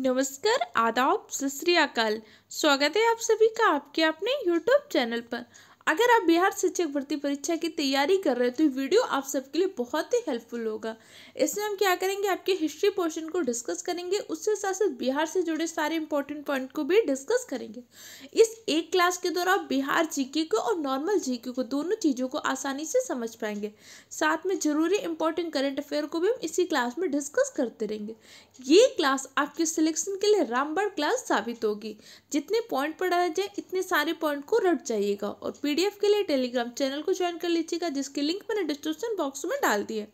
नमस्कार आदाब सत स्वागत है आप सभी का आपके अपने यूट्यूब चैनल पर अगर आप बिहार शिक्षक भर्ती परीक्षा की तैयारी कर रहे हो तो वीडियो आप सबके लिए बहुत ही हेल्पफुल होगा इसमें हम क्या करेंगे आपके हिस्ट्री पोर्शन को डिस्कस करेंगे उसके साथ साथ बिहार से जुड़े सारे इंपॉर्टेंट पॉइंट को भी डिस्कस करेंगे इस एक क्लास के दौरान बिहार जीके को और नॉर्मल जीके को दोनों चीज़ों को आसानी से समझ पाएंगे साथ में ज़रूरी इंपॉर्टेंट करेंट अफेयर को भी हम इसी क्लास में डिस्कस करते रहेंगे ये क्लास आपके सिलेक्शन के लिए रामबड़ क्लास साबित होगी जितने पॉइंट पढ़ाए जाए इतने सारे पॉइंट को रट जाइएगा और पी पीडीएफ के लिए टेलीग्राम चैनल को ज्वाइन कर लीजिएगा जिसकी लिंक मैंने डिस्क्रिप्शन बॉक्स में डाल दी है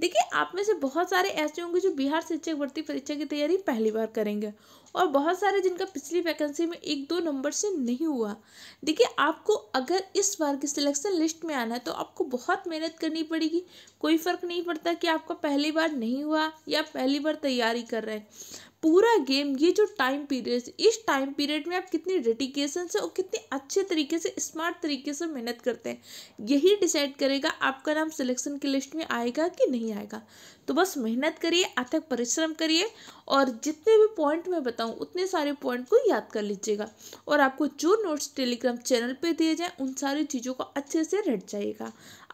देखिए आप में से बहुत सारे ऐसे होंगे जो बिहार शिक्षक भर्ती परीक्षा की तैयारी पहली बार करेंगे और बहुत सारे जिनका पिछली वैकेंसी में एक दो नंबर से नहीं हुआ देखिए आपको अगर इस बार की सिलेक्शन लिस्ट में आना है तो आपको बहुत मेहनत करनी पड़ेगी कोई फ़र्क नहीं पड़ता कि आपका पहली बार नहीं हुआ या पहली बार तैयारी कर रहे हैं पूरा गेम ये जो टाइम पीरियड इस टाइम पीरियड में आप कितनी डेडिकेशन से और कितने अच्छे तरीके से स्मार्ट तरीके से मेहनत करते हैं यही डिसाइड करेगा आपका नाम सिलेक्शन की लिस्ट में आएगा कि नहीं आएगा तो बस मेहनत करिए अथक परिश्रम करिए और जितने भी पॉइंट मैं बताऊँ उतने सारे पॉइंट को याद कर लीजिएगा और आपको जो नोट्स टेलीग्राम चैनल पे दिए जाएँ उन सारी चीज़ों को अच्छे से रट जाइएगा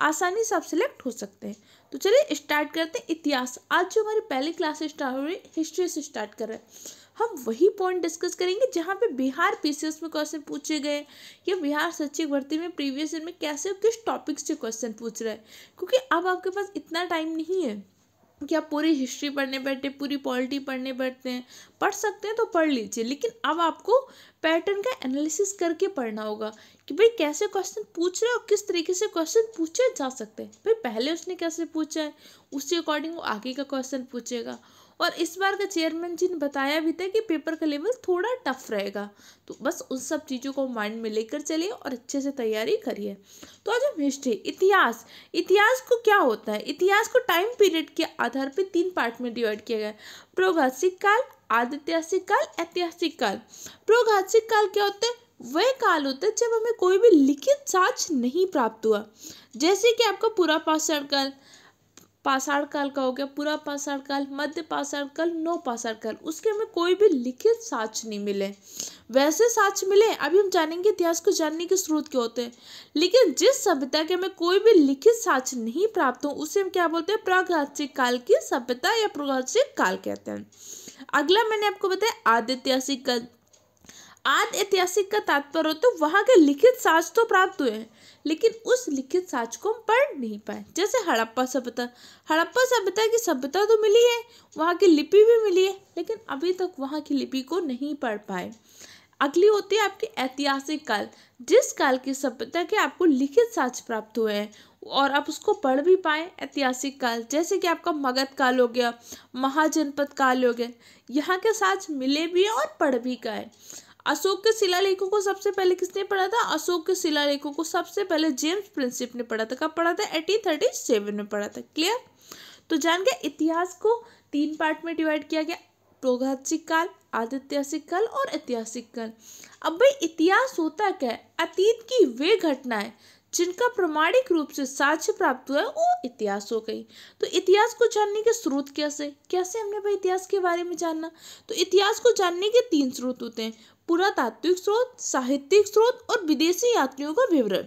आसानी से आप सिलेक्ट हो सकते हैं तो चलिए स्टार्ट करते हैं इतिहास आज जो हमारी पहली क्लास स्टार्ट हो रही हिस्ट्री से स्टार्ट कर रहे हैं हम वही पॉइंट डिस्कस करेंगे जहाँ पे बिहार पीसीएस में क्वेश्चन पूछे गए या बिहार शैक्षिक भर्ती में प्रीवियस ईयर में कैसे किस टॉपिक से क्वेश्चन पूछ रहे हैं क्योंकि अब आपके पास इतना टाइम नहीं है कि आप पूरी हिस्ट्री पढ़ने बैठे पूरी पॉलिटी पढ़ने बैठते हैं पढ़ सकते हैं तो पढ़ लीजिए लेकिन अब आपको पैटर्न का एनालिसिस करके पढ़ना होगा कि भाई कैसे क्वेश्चन पूछ रहे हैं और किस तरीके से क्वेश्चन पूछे जा सकते हैं भाई पहले उसने कैसे पूछा है उसी अकॉर्डिंग वो आगे का क्वेश्चन पूछेगा और इस बार का चेयरमैन जी ने बताया भी था कि पेपर का लेवल थोड़ा टफ रहेगा तो बस उन सब चीज़ों को माइंड में लेकर चलिए और अच्छे से तैयारी करिए तो आज हम हिस्ट्री इतिहास इतिहास को क्या होता है इतिहास को टाइम पीरियड के आधार पर तीन पार्ट में डिवाइड किया गया है प्रोघासिक काल आदित्यासिक काल ऐतिहासिक काल प्रोघासिक काल क्या होता है वह काल होता है जब हमें कोई भी लिखित साक्ष्य नहीं प्राप्त हुआ जैसे कि आपका पूरा पाषाण काल पाषाण काल का हो गया पूरा पाषाण काल मध्य पाषाण काल नौ पाषाण काल उसके हमें कोई भी लिखित साक्ष नहीं मिले वैसे साक्ष मिले अभी हम जानेंगे इतिहास को जानने के स्रोत क्या होते हैं लेकिन जिस सभ्यता के हमें कोई भी लिखित साक्ष नहीं प्राप्त हो उसे हम क्या बोलते हैं प्रागैतिहासिक काल की सभ्यता या प्रागैतिहासिक काल कहते हैं अगला मैंने आपको बताया आदि ऐतिहासिक काल ऐतिहासिक का तात्पर्य हो तो वहाँ के लिखित साक्ष तो प्राप्त हुए हैं लेकिन उस लिखित साच को हम पढ़ नहीं पाए जैसे हड़प्पा सभ्यता हड़प्पा सभ्यता की सभ्यता तो मिली है वहाँ की लिपि भी मिली है लेकिन अभी तक वहाँ की लिपि को नहीं पढ़ पाए अगली होती है आपकी ऐतिहासिक काल जिस काल की सभ्यता के आपको लिखित साच प्राप्त हुए हैं और आप उसको पढ़ भी पाए ऐतिहासिक काल जैसे कि आपका मगध काल हो गया महाजनपद काल हो गया यहाँ के साथ मिले भी और पढ़ भी गए अशोक के शिलालेखों को सबसे पहले किसने पढ़ा था अशोक के शिलालेखों को सबसे पहले जेम्स प्रिंसिप ने पढ़ा था कब पढ़ा था एटीन थर्टी सेवन में पढ़ा था क्लियर तो जान गया इतिहास को तीन पार्ट में डिवाइड किया गया प्रोघातिक काल आदित्यासिक काल और ऐतिहासिक काल अब भाई इतिहास होता क्या है अतीत की वे घटनाएं जिनका प्रमाणिक रूप से साक्ष्य प्राप्त हुआ है वो इतिहास हो गई तो इतिहास को जानने के स्रोत कैसे कैसे हमने भाई इतिहास के बारे में जानना तो इतिहास को जानने के तीन स्रोत होते हैं पुरातात्विक स्रोत साहित्यिक स्रोत और विदेशी यात्रियों का विवरण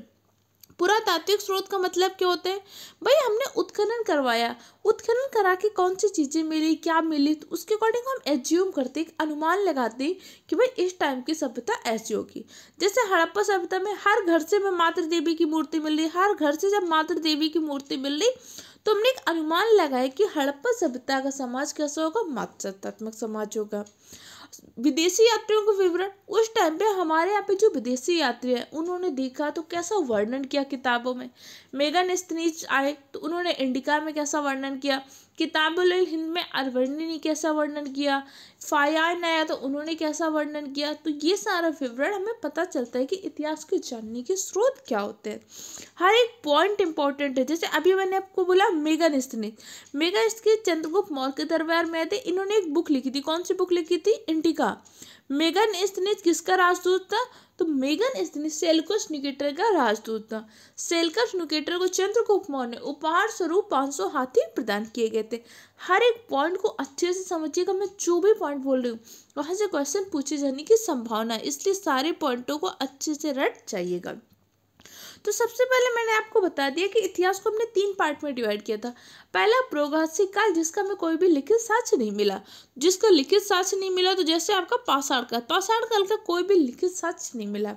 पुरातात्विक स्रोत का मतलब क्या होता है भाई हमने उत्खनन करवाया उत्खनन करा के कौन सी चीज़ें मिली क्या मिली तो उसके अकॉर्डिंग हम एज्यूम करते अनुमान लगाते कि भाई इस टाइम की सभ्यता ऐसी होगी जैसे हड़प्पा सभ्यता में हर घर से मैं मातृ देवी की मूर्ति मिल रही हर घर से जब मातृ देवी की मूर्ति मिल रही तो हमने एक अनुमान लगाया कि हड़प्पा सभ्यता का समाज कैसा होगा मातृसत्तात्मक समाज होगा विदेशी यात्रियों का विवरण उस टाइम पे हमारे यहाँ पे जो विदेशी यात्री हैं उन्होंने देखा तो कैसा वर्णन किया किताबों में मेगा स्नीच आए तो उन्होंने इंडिका में कैसा वर्णन किया किताबुल हिंद में अरवर्णी ने कैसा वर्णन किया फायान आया तो उन्होंने कैसा वर्णन किया तो ये सारा विवरण हमें पता चलता है कि इतिहास को जानने के स्रोत क्या होते हैं हर एक पॉइंट इंपॉर्टेंट है जैसे अभी मैंने आपको बोला ने मेगा निस्त के चंद्रगुप्त मौर्य के दरबार में आए थे इन्होंने एक बुक लिखी थी कौन सी बुक लिखी थी इंडिका मेगन स्थिनिस किसका राजदूत था तो मेगन स्थिनिस सेल्कस निकेटर का राजदूत था सेल्कस निकेटर को चंद्र कुमार ने उपहार स्वरूप 500 हाथी प्रदान किए गए थे हर एक पॉइंट को अच्छे से समझिएगा मैं जो भी पॉइंट बोल रही हूँ वहाँ से क्वेश्चन पूछे जाने की संभावना है इसलिए सारे पॉइंटों को अच्छे से रट जाइएगा तो सबसे पहले मैंने आपको बता दिया कि इतिहास को हमने तीन पार्ट में डिवाइड किया था पहला प्रोगासिक काल जिसका हमें कोई भी लिखित साक्ष्य नहीं मिला जिसको लिखित साक्ष्य नहीं मिला तो जैसे आपका पाषाण काल पाषाण काल का कोई भी लिखित साक्ष्य नहीं मिला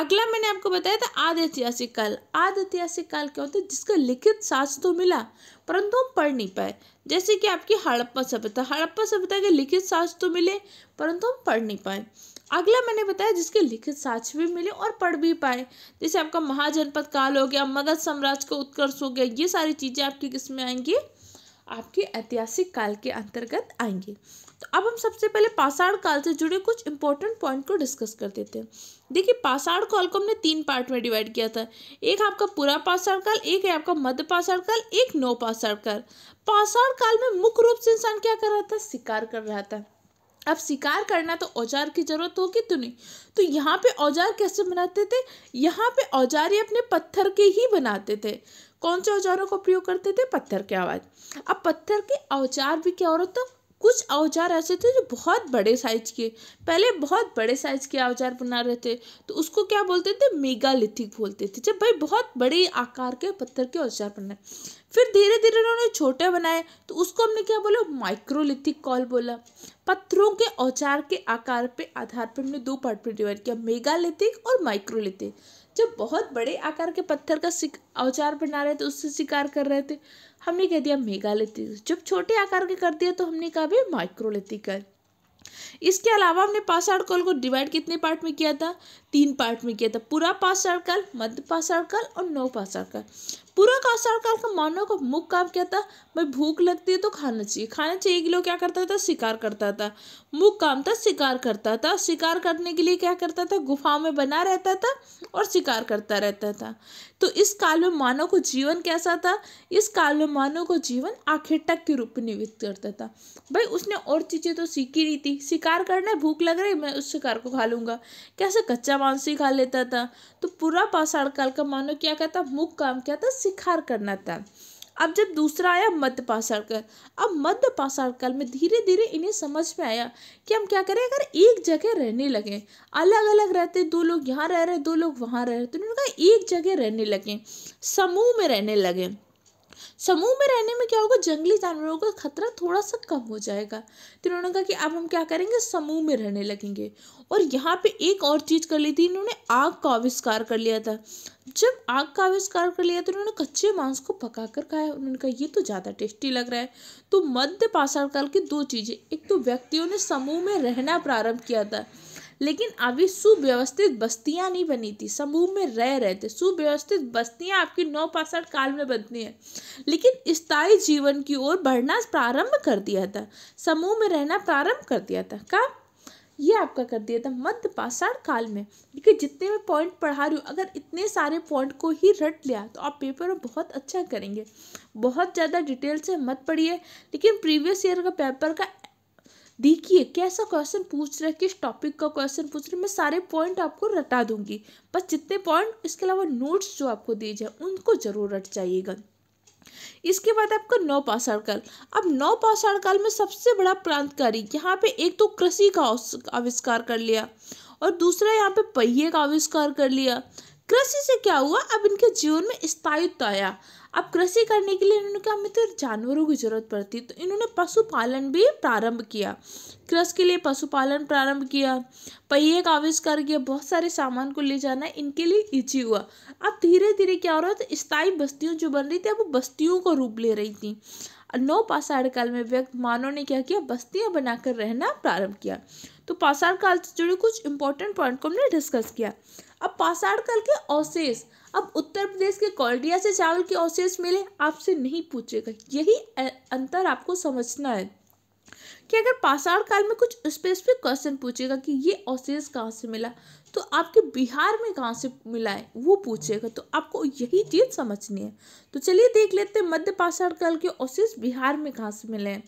अगला मैंने आपको बताया था आद ऐतिहासिक काल आद ऐतिहासिक काल क्या होता है जिसका लिखित साक्ष्य तो मिला परंतु हम पढ़ नहीं पाए जैसे कि आपकी हड़प्पा सभ्यता हड़प्पा सभ्यता के लिखित साक्ष्य तो मिले परंतु हम पढ़ नहीं पाए अगला मैंने बताया जिसके लिखित साक्ष्य भी मिले और पढ़ भी पाए जैसे आपका महाजनपद काल हो गया मगध साम्राज्य का उत्कर्ष हो गया ये सारी चीज़ें आपकी किस में आएंगी आपके ऐतिहासिक काल के अंतर्गत आएंगे तो अब हम सबसे पहले पाषाण काल से जुड़े कुछ इंपॉर्टेंट पॉइंट को डिस्कस कर देते हैं देखिए पाषाण काल को हमने तीन पार्ट में डिवाइड किया था एक आपका पूरा पाषाण काल एक है आपका मध्य पाषाण काल एक नौ पाषाण काल पाषाण काल में मुख्य रूप से इंसान क्या कर रहा था शिकार कर रहा था अब शिकार करना तो औजार की ज़रूरत होगी तो नहीं तो यहाँ पे औजार कैसे बनाते थे यहाँ पे औजार ही अपने पत्थर के ही बनाते थे कौन से औजारों का प्रयोग करते थे पत्थर के आवाज़ अब पत्थर के औजार भी क्या हो रहा था कुछ औजार ऐसे थे जो बहुत बड़े साइज के पहले बहुत बड़े साइज के औजार बना रहे थे तो उसको क्या बोलते थे मेगालिथिक बोलते थे जब भाई बहुत बड़े आकार के पत्थर के औजार बनाए फिर धीरे धीरे उन्होंने छोटे बनाए तो उसको हमने क्या बोला माइक्रोलिथिक कॉल बोला पत्थरों के औचार के आकार पे आधार पर हमने दो पार्ट पर डिवाइड किया मेगालिथिक और माइक्रोलिथिक जब बहुत बड़े आकार के पत्थर का औचार बना रहे थे उससे शिकार कर रहे थे हमने कह दिया मेगालिथिक जब छोटे आकार के कर दिया तो हमने कहा भी माइक्रोलिथिक कर इसके अलावा हमने पास कॉल को डिवाइड कितने पार्ट में किया था तीन पार्ट में किया था पूरा पास कल मध्य पास कल और नौ पास आर्टिकल पूरा का काल का मानव का मुख्य काम क्या था भाई भूख लगती है तो खाना चाहिए खाना चाहिए कि लोग क्या करता था शिकार करता था मुख्य काम था शिकार करता था शिकार करने के लिए क्या करता था गुफाओं में बना रहता था और शिकार करता रहता था तो इस काल में मानव को जीवन कैसा था इस काल में मानव को जीवन आखिर तक के रूप में निवृत्त करता था भाई उसने और चीज़ें तो सीखी नहीं थी शिकार करना भूख लग रही मैं उस शिकार को खा लूँगा कैसे कच्चा मांस ही खा लेता था तो पूरा पाषाण काल का मानव क्या कहता मुख्य काम क्या था शिकार करना था अब जब दूसरा आया मध्य पाषाणकाल अब मध्य पाषाणकाल में धीरे धीरे इन्हें समझ में आया कि हम क्या करें अगर एक जगह रहने लगे अलग अलग रहते दो लोग यहाँ रह रहे दो लोग वहाँ रह रहे तो उन्होंने कहा एक जगह रहने लगे समूह में रहने लगे समूह में रहने में क्या होगा जंगली जानवरों का खतरा थोड़ा सा कम हो जाएगा तो इन्होंने कहा कि अब हम क्या करेंगे समूह में रहने लगेंगे और यहाँ पे एक और चीज़ कर ली थी इन्होंने आग का आविष्कार कर लिया था जब आग का आविष्कार कर लिया तो इन्होंने कच्चे मांस को पका कर खाया उन्होंने कहा ये तो ज़्यादा टेस्टी लग रहा है तो मध्य पाषाण काल की दो चीज़ें एक तो व्यक्तियों ने समूह में रहना प्रारंभ किया था लेकिन अभी सुव्यवस्थित बस्तियाँ नहीं बनी थी समूह में रह रहे थे सुव्यवस्थित बस्तियाँ आपकी नौ पासठ काल में बनती हैं लेकिन स्थायी जीवन की ओर बढ़ना प्रारंभ कर दिया था समूह में रहना प्रारंभ कर दिया था कब ये आपका कर दिया था मध्य पाषाण काल में देखिए जितने मैं पॉइंट पढ़ा रही हूँ अगर इतने सारे पॉइंट को ही रट लिया तो आप पेपर में बहुत अच्छा करेंगे बहुत ज़्यादा डिटेल से मत पढ़िए लेकिन प्रीवियस ईयर का पेपर का देखिए कैसा क्वेश्चन पूछ रहा है किस टॉपिक का क्वेश्चन पूछ रहा है मैं सारे पॉइंट आपको रटा दूंगी बस जितने पॉइंट इसके अलावा नोट्स जो आपको दिए जाए उनको जरूर रट जाइएगा इसके बाद आपका नौ पाषाण काल अब नौ पाषाण काल में सबसे बड़ा क्रांतिकारी यहाँ पे एक तो कृषि का आविष्कार कर लिया और दूसरा यहाँ पे पहिए का आविष्कार कर लिया कृषि से क्या हुआ अब इनके जीवन में स्थायित्व आया अब कृषि करने के लिए इन्होंने कहा हमें तो जानवरों की जरूरत पड़ती तो इन्होंने पशुपालन भी प्रारंभ किया कृषि के लिए पशुपालन प्रारंभ किया पहिए का आविष्कार किया बहुत सारे सामान को ले जाना इनके लिए ईजी हुआ अब धीरे धीरे क्या हो रहा था स्थायी बस्तियों जो बन रही थी अब वो बस्तियों को रूप ले रही थी नौ पाषाण काल में व्यक्त मानव ने क्या किया बस्तियां बनाकर रहना प्रारंभ किया तो पाषाण काल से जुड़े कुछ इंपॉर्टेंट पॉइंट को हमने डिस्कस किया अब पाषाण काल के अवशेष अब उत्तर प्रदेश के कौलडिया से चावल के अवशेष मिले आपसे नहीं पूछेगा यही अंतर आपको समझना है कि अगर पाषाण काल में कुछ स्पेसिफिक क्वेश्चन पूछेगा कि ये अवशेष कहाँ से मिला तो आपके बिहार में कहाँ से मिला है वो पूछेगा तो आपको यही चीज़ समझनी है तो चलिए देख लेते हैं मध्य पाषाण काल के अवशेष बिहार में कहाँ से मिले हैं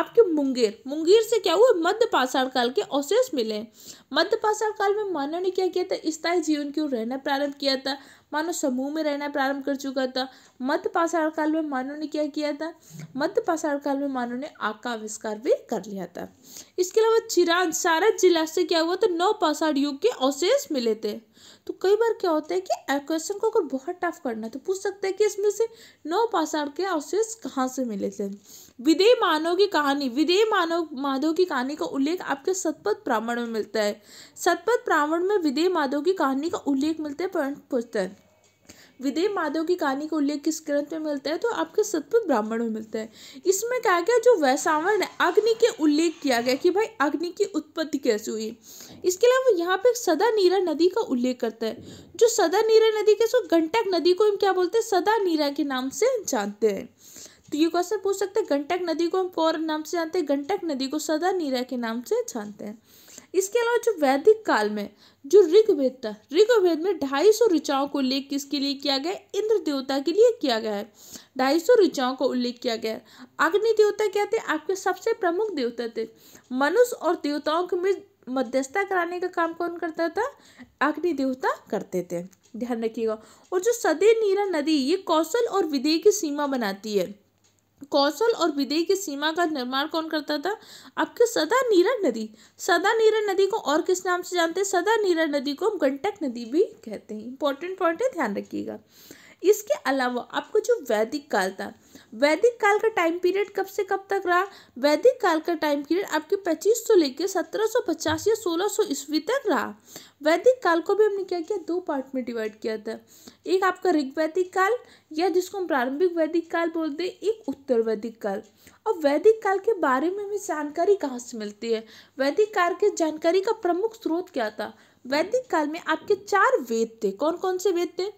आपके मुंगेर मुंगेर से क्या हुआ मध्य पाषाण काल के अवशेष मिले हैं मध्य पाषाण काल में मानव ने क्या किया था स्थायी जीवन क्यों रहना प्रारंभ किया था मानो समूह में रहना प्रारंभ कर चुका था मध्य पाषाण काल में मानव ने क्या किया था मध्य पाषाण काल में मानव ने आग का आविष्कार भी कर लिया था इसके अलावा चिरान सारा जिला से क्या हुआ तो नौ पाषाण युग के अवशेष मिले थे तो कई बार क्या होता है कि क्वेश्चन को अगर बहुत टफ करना है तो पूछ सकते हैं कि इसमें से नौ पाषाण के अवशेष कहाँ से मिले थे विदेह मानव की कहानी विदेह मानव माधव की कहानी का उल्लेख आपके सतपथ ब्राह्मण में मिलता है सतपथ ब्राह्मण में विदेह माधव की कहानी का उल्लेख मिलता है पर्ण पुस्तक विदेह माधव की कहानी का उल्लेख किस ग्रंथ में मिलता है तो आपके सतपथ ब्राह्मण में मिलता है इसमें क्या गया जो वैसावरण है अग्नि के उल्लेख किया गया कि भाई अग्नि की उत्पत्ति कैसे हुई इसके अलावा यहाँ पे सदा नीरा नदी का उल्लेख करता है जो सदा नीरा नदी के सो घंटक नदी को हम क्या बोलते हैं सदा नीरा के नाम से जानते हैं तो ये क्वेश्चन पूछ सकते हैं गंडक नदी को हम कौर नाम से जानते हैं गंडक नदी को सदा नीरा के नाम से जानते हैं इसके अलावा जो वैदिक काल में जो ऋग्वेद था ऋग्वेद में ढाई सौ ऋचाओं को उल्लेख किसके लिए किया गया इंद्र देवता के लिए किया गया है ढाई सौ ऋचाओं का उल्लेख किया गया है अग्नि देवता क्या थे आपके सबसे प्रमुख देवता थे मनुष्य और देवताओं के मध्यस्थता कराने का काम कौन करता था अग्नि देवता करते थे ध्यान रखिएगा और जो सदे नीरा नदी ये कौशल और विदेह की सीमा बनाती है कौशल और विदेह की सीमा का निर्माण कौन करता था आपके सदा नीरा नदी सदा नीरा नदी को और किस नाम से जानते हैं सदा नीरा नदी को हम गंडक नदी भी कहते हैं इंपॉर्टेंट पॉइंट है ध्यान रखिएगा इसके अलावा आपको जो वैदिक काल था वैदिक काल का टाइम पीरियड कब से कब तक रहा वैदिक काल का टाइम पीरियड आपके 2500 सौ लेकर सत्रह या 1600 सौ ईस्वी तक रहा वैदिक काल को भी हमने क्या किया दो पार्ट में डिवाइड किया था एक आपका ऋग वैदिक काल या जिसको हम प्रारंभिक वैदिक काल बोलते हैं एक उत्तर वैदिक काल और वैदिक काल के बारे में हमें जानकारी कहाँ से मिलती है वैदिक काल के जानकारी का प्रमुख स्रोत क्या था वैदिक काल में आपके चार वेद थे कौन कौन से वेद थे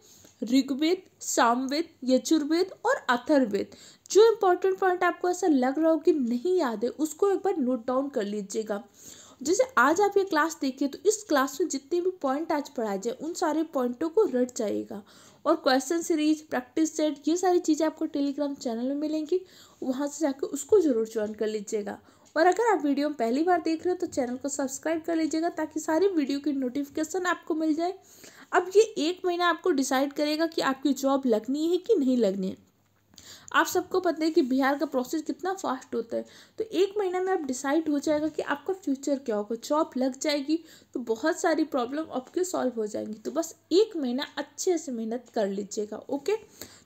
ऋग्वेद सामवेद यचुर्वेद और अथर्वेद जो इम्पोर्टेंट पॉइंट आपको ऐसा लग रहा हो कि नहीं याद है उसको एक बार नोट डाउन कर लीजिएगा जैसे आज आप ये क्लास देखिए तो इस क्लास में जितने भी पॉइंट आज पढ़ाए जाए उन सारे पॉइंटों को रट जाइएगा और क्वेश्चन सीरीज प्रैक्टिस सेट ये सारी चीज़ें आपको टेलीग्राम चैनल में मिलेंगी वहाँ से जाकर उसको ज़रूर ज्वाइन कर लीजिएगा और अगर आप वीडियो पहली बार देख रहे हो तो चैनल को सब्सक्राइब कर लीजिएगा ताकि सारी वीडियो की नोटिफिकेशन आपको मिल जाए अब ये एक महीना आपको डिसाइड करेगा कि आपकी जॉब लगनी है कि नहीं लगनी है आप सबको पता है कि बिहार का प्रोसेस कितना फास्ट होता है तो एक महीना में आप डिसाइड हो जाएगा कि आपका फ्यूचर क्या होगा जॉब लग जाएगी तो बहुत सारी प्रॉब्लम आपके सॉल्व हो जाएंगी तो बस एक महीना अच्छे से मेहनत कर लीजिएगा ओके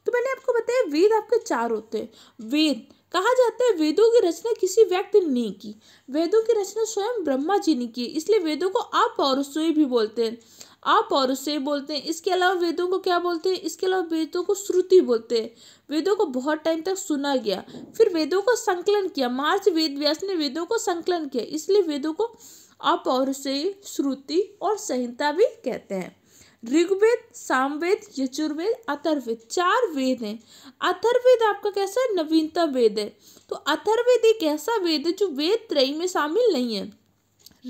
तो मैंने आपको बताया वेद आपके चार होते हैं वेद कहा जाता है वेदों की रचना किसी व्यक्ति ने की वेदों की रचना स्वयं ब्रह्मा जी ने की इसलिए वेदों को आप और भी बोलते हैं आप और उसे बोलते हैं इसके अलावा वेदों को क्या बोलते हैं इसके अलावा वेदों को श्रुति बोलते हैं वेदों को बहुत टाइम तक सुना गया फिर वेदों को संकलन किया मार्च वेद व्यास ने वेदों को संकलन किया इसलिए वेदों को आप और उसे श्रुति और संहिता भी कहते हैं ऋग्वेद सामवेद यजुर्वेद अथर्वेद चार वेद हैं अथर्वेद आपका कैसा है नवीनतम वेद है तो अथर्वेद एक ऐसा वेद है जो वेद त्रय में शामिल नहीं है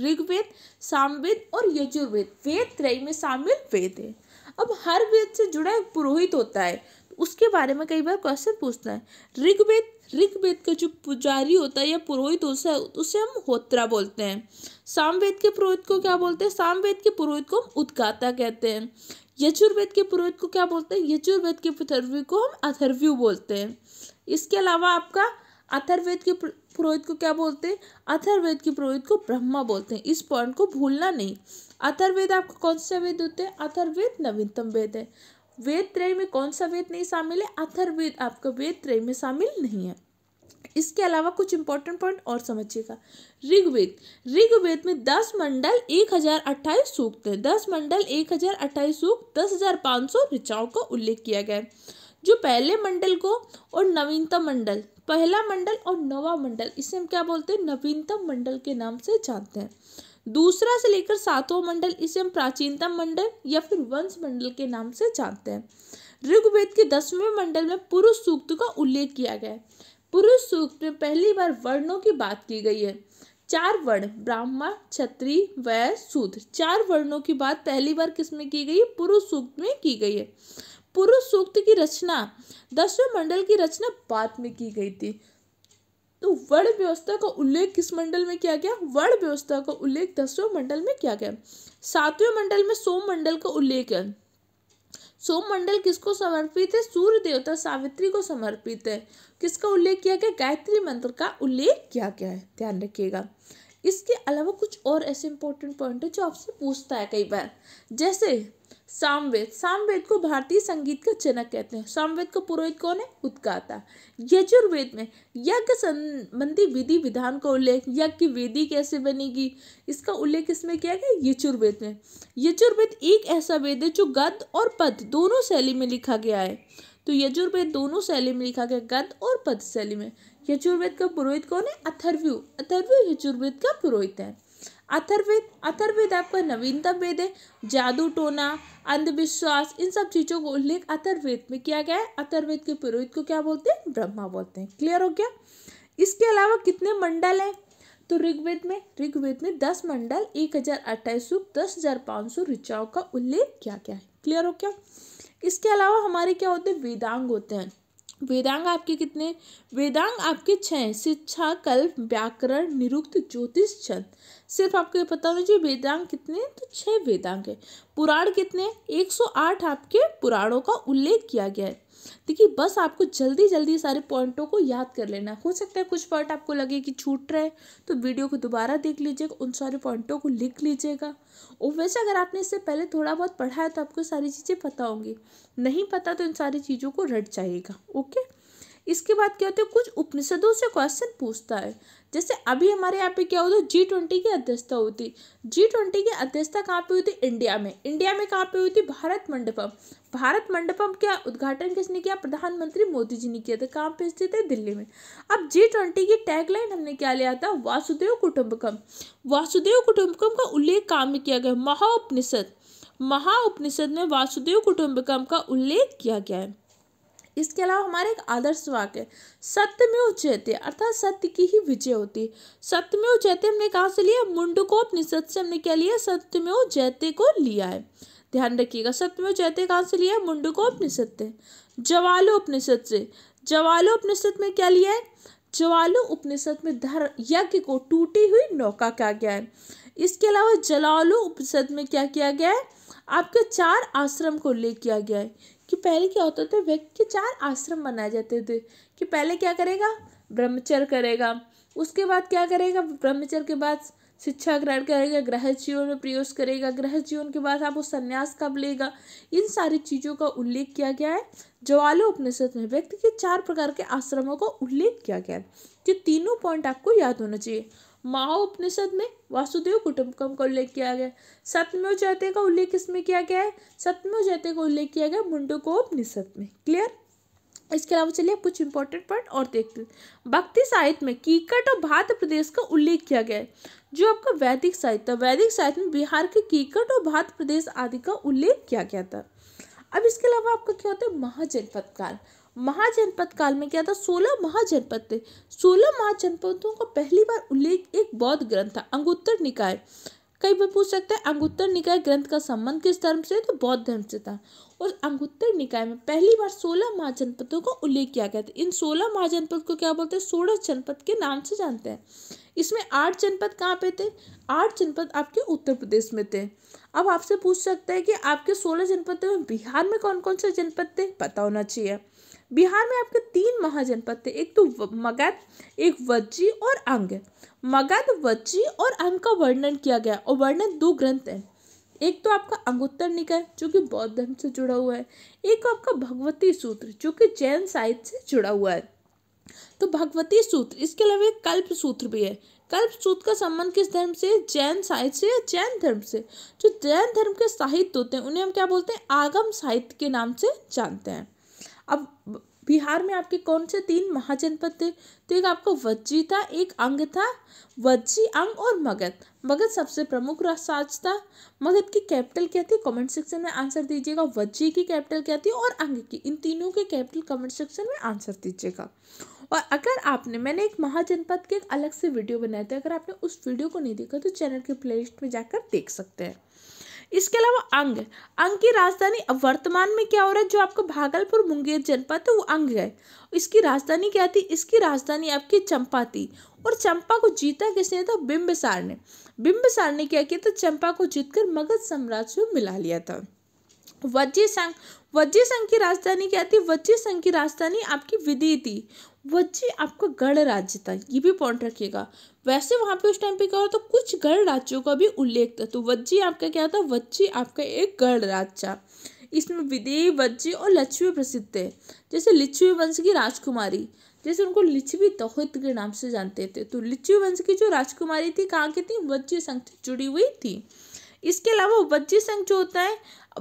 ऋग्वेद सामवेद और यजुर्वेद वेद त्रय में शामिल वेद है अब हर वेद से जुड़ा एक पुरोहित होता है तो उसके बारे में कई बार क्वेश्चन पूछता है ऋग्वेद ऋग्वेद का जो पुजारी होता है या पुरोहित होता है उसे हम होत्रा बोलते हैं सामवेद के पुरोहित को क्या बोलते हैं सामवेद के पुरोहित को हम उद्गाता कहते हैं यजुर्वेद के पुरोहित को क्या बोलते हैं यजुर्वेद के पुथर्व्यू को हम अथर्व्यू बोलते हैं इसके अलावा आपका अथर्वेद के पुरोहित को क्या बोलते हैं अथर्वेद के पुरोहित को ब्रह्मा बोलते हैं इस पॉइंट को भूलना नहीं अथर्वेद आपका कौन सा वेद होते हैं अथर्वेद नवीनतम वेद है वेद त्रय में कौन सा वेद नहीं शामिल है अथर्वेद आपका वेद त्रय में शामिल नहीं है इसके अलावा कुछ इंपॉर्टेंट पॉइंट और समझिएगा ऋग्वेद ऋग्वेद में दस मंडल एक हजार अट्ठाईस सूक्त है दस मंडल एक हजार अट्ठाईस सूक्त दस हजार पाँच सौ ऋचाओं का उल्लेख किया गया है जो पहले मंडल को और नवीनतम मंडल पहला मंडल और नवा मंडल इसे हम क्या बोलते हैं नवीनतम मंडल के नाम से जानते हैं दूसरा से लेकर सातवां मंडल इसे हम प्राचीनतम मंडल या फिर वंश मंडल के नाम से जानते हैं ऋग्वेद के दसवें मंडल में पुरुष सूक्त का उल्लेख किया गया है पुरुष सूक्त में पहली बार वर्णों की बात की गई है चार वर्ण ब्राह्मण क्षत्रिय वैश्य शूद्र चार वर्णों की बात पहली बार किसमें की गई है पुरुष सूक्त में की गई है पुरुष सूक्त की रचना दसवें मंडल की रचना बाद में की गई थी तो वर्ण व्यवस्था का उल्लेख किस मंडल में किया गया वर्ण व्यवस्था का उल्लेख दसवें मंडल में किया गया सातवें मंडल में सोम मंडल का उल्लेख है सोम मंडल किसको समर्पित है सूर्य देवता सावित्री को समर्पित है किसका उल्लेख किया गया गायत्री मंत्र का उल्लेख किया गया है ध्यान रखिएगा इसके अलावा कुछ और ऐसे इंपॉर्टेंट पॉइंट है जो आपसे पूछता है कई बार जैसे सामवेद सामवेद को भारतीय संगीत का जनक कहते हैं सामवेद का पुरोहित कौन है उत्काता यजुर्वेद में यज्ञ संबंधी विधि विधान का उल्लेख यज्ञ की वेदी कैसे बनेगी इसका उल्लेख इसमें किया गया यजुर्वेद में यजुर्वेद एक ऐसा वेद है जो गद्य और पद दोनों शैली में लिखा गया है तो यजुर्वेद दोनों शैली में लिखा गया गद्य और पद शैली में यजुर्वेद का पुरोहित कौन है अथर्व्यू अथर्व्यू यजुर्वेद का पुरोहित है अथर्वेद अथर्वेद आपका नवीनतम वेद है जादू टोना अंधविश्वास इन सब चीज़ों को उल्लेख अथर्वेद में किया गया है अथर्वेद के पुरोहित को क्या बोलते हैं ब्रह्मा बोलते हैं क्लियर हो गया इसके अलावा कितने मंडल हैं तो ऋग्वेद में ऋग्वेद में दस मंडल एक हजार अट्ठाईस सौ दस हजार पाँच सौ ऋचाओं का उल्लेख किया गया है क्लियर हो गया इसके अलावा हमारे क्या होते हैं वेदांग होते हैं वेदांग आपके कितने वेदांग आपके छः शिक्षा कल्प व्याकरण निरुक्त ज्योतिष छंद सिर्फ आपको ये पता होना चाहिए वेदांग कितने तो छः वेदांग है पुराण कितने 108 आपके पुराणों का उल्लेख किया गया है देखिए बस आपको जल्दी जल्दी सारे पॉइंटों को याद कर लेना हो सकता है कुछ पॉइंट आपको लगे कि छूट रहे तो वीडियो को दोबारा देख लीजिएगा उन सारे पॉइंटों को लिख लीजिएगा और वैसे अगर आपने इससे पहले थोड़ा बहुत पढ़ा है तो आपको सारी चीज़ें पता होंगी नहीं पता तो इन सारी चीज़ों को रट जाइएगा ओके इसके बाद क्या होता है कुछ उपनिषदों से क्वेश्चन पूछता है जैसे अभी हमारे यहाँ पे क्या होता है जी ट्वेंटी की अध्यक्षता होती जी ट्वेंटी की अध्यक्षता कहाँ पे होती इंडिया में इंडिया में कहाँ पे थी भारत मंडपम भारत मंडपम क्या उद्घाटन किसने किया प्रधानमंत्री मोदी जी ने किया था कहाँ पे स्थित है दिल्ली में अब जी ट्वेंटी की टैगलाइन हमने क्या लिया था वासुदेव कुटुम्बकम वासुदेव कुटुम्बकम का उल्लेख काम में किया गया महाउपनिषद महाउपनिषद में वासुदेव कुटुम्बकम का उल्लेख किया गया है इसके अलावा हमारे एक आदर्श वाक्य है सत्य में उच्चते अर्थात सत्य की ही विजय होती है सत्य में उच्चते हमने कहा से लिया को मुंडकोपनिषद से हमने क्या लिया सत्य में उच्चते को लिया है ध्यान रखिएगा सत्य में उच्चते कहाँ से लिया है मुंडकोपनिषद से जवालोपनिषद से जवालोपनिषद में क्या लिया है ज्वालु उपनिषद में धर यज्ञ को टूटी हुई नौका क्या गया है इसके अलावा जलालु उपनिषद में क्या किया गया है आपके चार आश्रम को ले किया गया है कि पहले क्या होता था व्यक्ति के चार आश्रम बनाए जाते थे कि पहले क्या करेगा ब्रह्मचर्य करेगा उसके बाद क्या करेगा ब्रह्मचर्य के बाद शिक्षा ग्रहण करेगा ग्रह जीवन में प्रयोग करेगा ग्रह जीवन के बाद आप वो संन्यास कब लेगा इन सारी चीज़ों का उल्लेख किया गया है जवालो उपनिषद में व्यक्ति के चार प्रकार के आश्रमों का उल्लेख किया गया है ये तीनों पॉइंट आपको याद होना चाहिए महा उपनिषद में वासुदेव कुटुम्बकम का उल्लेख किया गया सत्यमेव जयते का उल्लेख किसमें किया गया है सत्यमेव जयते का उल्लेख किया गया मुंडको उपनिषद में क्लियर इसके अलावा चलिए कुछ इंपॉर्टेंट पॉइंट और देखते हैं भक्ति साहित्य में कीकट और भात प्रदेश का उल्लेख किया गया है जो आपका वैदिक साहित्य वैदिक साहित्य में बिहार के कीकट और भात प्रदेश आदि का उल्लेख किया गया था अब इसके अलावा आपका क्या होता है महाजनपद काल महाजनपद काल में क्या था सोलह महाजनपद थे सोलह महाजनपदों का पहली बार उल्लेख एक बौद्ध ग्रंथ था अंगुत्तर निकाय कई बार पूछ सकते हैं अंगुत्तर निकाय ग्रंथ का संबंध किस धर्म से तो बौद्ध धर्म से था और अंगुत्तर निकाय में पहली बार सोलह महाजनपदों का उल्लेख किया गया था इन सोलह महाजनपद को क्या बोलते हैं सोलह जनपद के नाम से जानते हैं इसमें आठ जनपद कहाँ पे थे आठ जनपद आपके उत्तर प्रदेश में थे अब आपसे पूछ सकते हैं कि आपके सोलह जनपदों में बिहार में कौन कौन से जनपद थे पता होना चाहिए बिहार में आपके तीन महाजनपद थे एक तो मगध एक वज्जी और अंग मगध वज्जी और अंग का वर्णन किया गया और वर्णन दो ग्रंथ हैं एक तो आपका अंगुत्तर निकाय जो कि बौद्ध धर्म से जुड़ा हुआ है एक आपका भगवती सूत्र जो कि जैन साहित्य से जुड़ा हुआ है तो भगवती सूत्र इसके अलावा एक कल्प सूत्र भी है कल्प सूत्र का संबंध किस धर्म से जैन साहित्य से या जैन धर्म से जो जैन धर्म के साहित्य होते हैं उन्हें हम क्या बोलते हैं आगम साहित्य के नाम से जानते हैं अब बिहार में आपके कौन से तीन महाजनपद थे तो एक आपको वज्जी था एक अंग था वज्जी अंग और मगध मगध सबसे प्रमुख राज था मगध की कैपिटल क्या थी कमेंट सेक्शन में आंसर दीजिएगा वज्जी की कैपिटल क्या थी और अंग की इन तीनों के कैपिटल कमेंट सेक्शन में आंसर दीजिएगा और अगर आपने मैंने एक महाजनपद के एक अलग से वीडियो बनाया था अगर आपने उस वीडियो को नहीं देखा तो चैनल के प्लेलिस्ट में जाकर देख सकते हैं इसके अलावा अंग अंग की राजधानी अब वर्तमान में क्या हो रहा है जो आपको भागलपुर मुंगेर जनपद है वो अंग है इसकी राजधानी क्या थी इसकी राजधानी आपकी चंपा थी और चंपा को जीता किसने था तो बिंबसार ने बिंबसार ने क्या किया था चंपा को जीतकर मगध साम्राज्य में मिला लिया था वज्जी संघ वज्जी संघ की राजधानी क्या थी वज्जी संघ की राजधानी आपकी विधि थी वज्जी आपका गढ़ राज्य था ये भी पॉइंट रखिएगा वैसे वहाँ पे उस टाइम पे क्या होता है कुछ गढ़ राज्यों का भी उल्लेख था तो वज्जी आपका क्या था वज्जी आपका एक गढ़ राज्य था इसमें विदेही वज्जी और लक्ष्मी प्रसिद्ध थे जैसे लिच्छवी वंश की राजकुमारी जैसे उनको लिच्छवी दोहित के नाम से जानते थे तो लिच्छवी वंश की जो राजकुमारी थी कहाँ की थी वज्जी संघ से जुड़ी हुई थी इसके अलावा वज्जी संघ जो होता है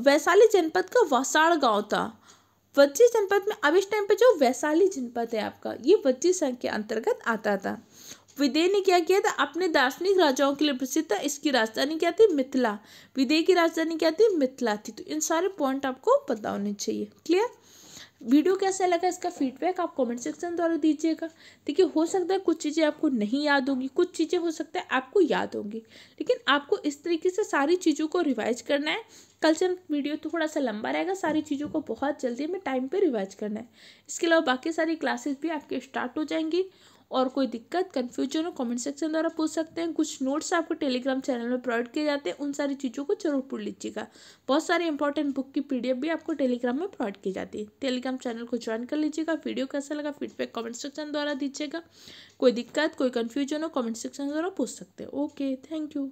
वैशाली जनपद का वसाड़ गाँव था वज्जी जनपद में अब इस टाइम पे जो वैशाली जनपद है आपका ये वज्जी संघ के अंतर्गत आता था विदेह ने क्या किया था अपने दार्शनिक राजाओं के लिए प्रसिद्ध था इसकी राजधानी क्या थी मिथिला विदेह की राजधानी क्या थी मिथिला थी तो इन सारे पॉइंट आपको पता होने चाहिए क्लियर वीडियो कैसा लगा इसका फीडबैक आप कमेंट सेक्शन द्वारा दीजिएगा देखिए हो सकता है कुछ चीज़ें आपको नहीं याद होंगी कुछ चीज़ें हो सकता है आपको याद होंगी लेकिन आपको इस तरीके से सारी चीज़ों को रिवाइज करना है कल से वीडियो तो थोड़ा सा लंबा रहेगा सारी चीज़ों को बहुत जल्दी हमें टाइम पर रिवाइज करना है इसके अलावा बाकी सारी क्लासेज भी आपके स्टार्ट हो जाएंगी और कोई दिक्कत कन्फ्यूजन हो कमेंट सेक्शन द्वारा पूछ सकते हैं कुछ नोट्स आपको टेलीग्राम चैनल में प्रोवाइड किए जाते हैं उन सारी चीज़ों को जरूर पढ़ लीजिएगा बहुत सारी इंपॉर्टेंट बुक की पीडीएफ भी आपको टेलीग्राम में प्रोवाइड की जाती है टेलीग्राम चैनल को ज्वाइन कर लीजिएगा वीडियो कैसा लगा फीडबैक कॉमेंट सेक्शन द्वारा दीजिएगा कोई दिक्कत कोई कन्फ्यूजन हो कॉमेंट सेक्शन द्वारा पूछ सकते हैं ओके थैंक यू